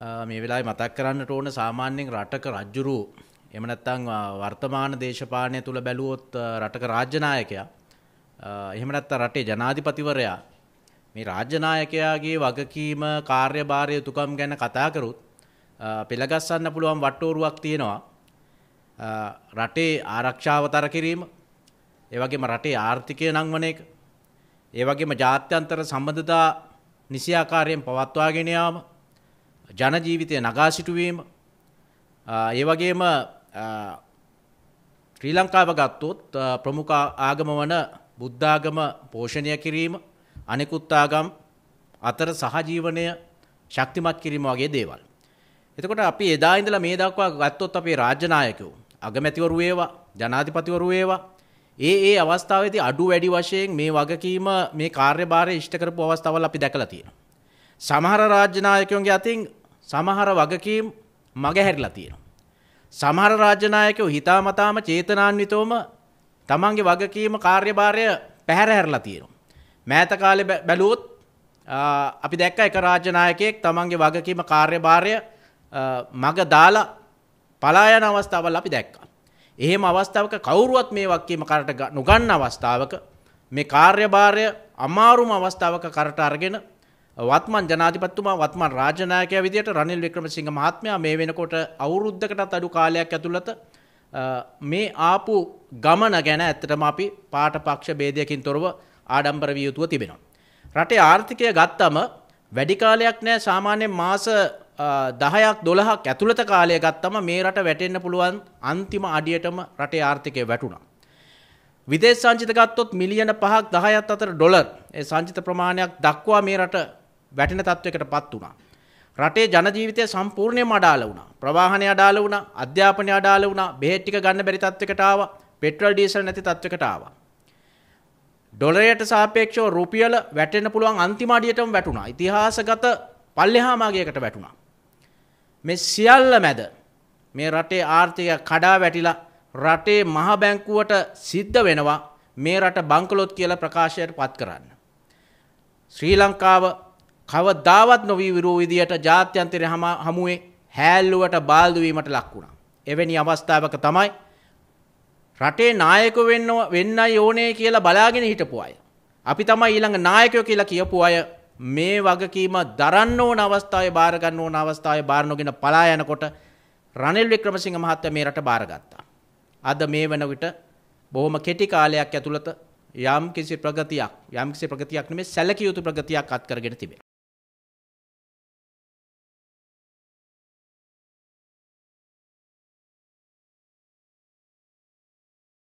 මේ වෙලා මතක් කරන්නට ඕන සාමාන්‍යයෙන් රටක රජ්ජුරු එමනැත්තං වර්තමාන දේශපානය තුළ බැලුවොත් රටක රාජ්‍යනායකයා එහෙමනැත්ත රටේ ජනාධිපතිවරයා මේ රාජ්‍යනායකයාගේ වගකීම කාර්යභාරය තුකම් ගැන කතාකරුත් පෙළගස්සන්න පුළුවන් වට්ටෝරුවක් තියෙනවා රටේ ආරක්ෂාව තර කිරීම ඒවගේම රටේ ආර්ථිකය නංවන එක ඒවගේම ජාත්‍යන්තර සම්බඳතා නිසියාකාරයෙන් පවත්වාගෙනයාම ජනජීවිතය නගා සිටුවීම ඒවගේම ශ්‍රී ලංකාව ගත්තොත් ප්‍රමුඛ ආගම වන බුද්ධාගම පෝෂණය කිරීම අනෙකුත්තාගම් අතර සහජීවනය ශක්තිමත් කිරීම වගේ දේවල්. එතකොට අපි එදා ඉඳලා මේ දක්වා ගත්තොත් අපේ රාජ්‍ය නායකයෝ අගමැතිවරු ඒවා ජනාධිපතිවරු ඒවා ඒ ඒ අවස්ථාවේදී අඩු වැඩි වශයෙන් මේ වගකීම මේ කාර්යභාරය ඉෂ්ට කරපු අවස්ථාවල් අපි දැකලා තියෙනවා. සමහර රාජ්‍ය නායකයන්ගේ අතින් සමහර වගකීම් මගහැරිලා තියෙනවා. සමහර රාජ්‍යනායකයෝ හිතාමතාම චේතනාන්විතවම තමන්ගේ වගකීම කාර්යභාරය පැහැර හැරලා තියෙනවා. මෑත කාලේ බැලුවොත් අපි දැක්ක එක රාජ්‍යනායකයෙක් තමන්ගේ වගකීම කාර්යභාරය මග දාලා පලා යන අවස්ථාවල් අපි දැක්කා. එහෙම අවස්ථාවක කවුරුවත් මේ වගකීම කරට නොගන්න අවස්ථාවක මේ කාර්යභාරය අමාරුම අවස්ථාවක කරට අරගෙන වත්මන් ජනාධිපත්තුමා වත්මන් රාජනායකය විදියට රනිල් වික්‍රමසිංහ මහත්මයා මේ වෙනකොට අවුරුද්ධකටත් අඩු කාලයක් ඇතුළත මේ ආපු ගමන ගැන ඇත්තටම අපි පාට පක්ෂ බේදයකින් තොරව ආඩම්බර විය යුතුව තිබෙනවා. රටේ ආර්ථිකය ගත්තම වැඩි කාලයක් නෑ සාමාන්‍යයෙන් මාස දහයක් දොළහක් ඇතුළත කාලය ගත්තම මේ රට වැටෙන්න පුළුවන් අන්තිම අඩියටම රටේ ආර්ථිකය වැටුණා. විදේශ සංචිත ගත්තොත් මිලියන පහක් දහයත් අතර ඩොලර් ඒ සංචිත ප්‍රමාණයක් දක්වා මේ රට වැටෙන තත්ත්වයකටපත් වුණා. රටේ ජන ජීවිතය සම්පූර්ණයෙන්ම අඩාල වුණා. ප්‍රවාහනය අඩාල වුණා, අධ්‍යාපනය අඩාල වුණා, බෙහෙත් ටික ගන්න බැරි තත්ත්වයකට ආවා, පෙට්‍රල් ඩීසල් නැති තත්ත්වයකට ආවා. ඩොලරයට සාපේක්ෂව රුපියල වැටෙන්න පුළුවන් අන්තිම අඩියටම වැටුණා. ඉතිහාසගත පල්ලෙහා මාගයකට වැටුණා. මේ සියල්ල මැද මේ රටේ ආර්ථිකය කඩා වැටිලා රටේ මහ බැංකුවට සිද්ධ වෙනවා මේ රට බංකලොත් කියලා ප්‍රකාශයට පත් කරන්න. ශ්‍රී ලංකාව කවදාවත් නොවී විරූ විදියට ජාත්‍යන්තර හමුවේ හැල්ලුවට බාල්දුවීමට ලක් වුණා. එවැනි අවස්ථාවක තමයි රටේ නායක වෙන්න වෙන්නයි ඕනේ කියලා බලාගෙන හිටපු අය. අපි තමයි ඊළඟ නායකයෝ කියලා කියපු අය මේ වගකීම දරන්න ඕන අවස්ථාවේ බාර ගන්න ඕන අවස්ථාවේ බාර නොගෙන පලා යනකොට රනිල් වික්‍රමසිංහ මහත්තයා මේ රට බාරගත්තා. අද මේ වෙන විට බොහොම කෙටි කාලයක් ඇතුළත යම් කිසි ප්‍රගතියක් යම් කිසි ප්‍රගතියක් නෙමෙයි සැලකිය යුතු ප්‍රගතියක් අත්කරගෙන තිබේ.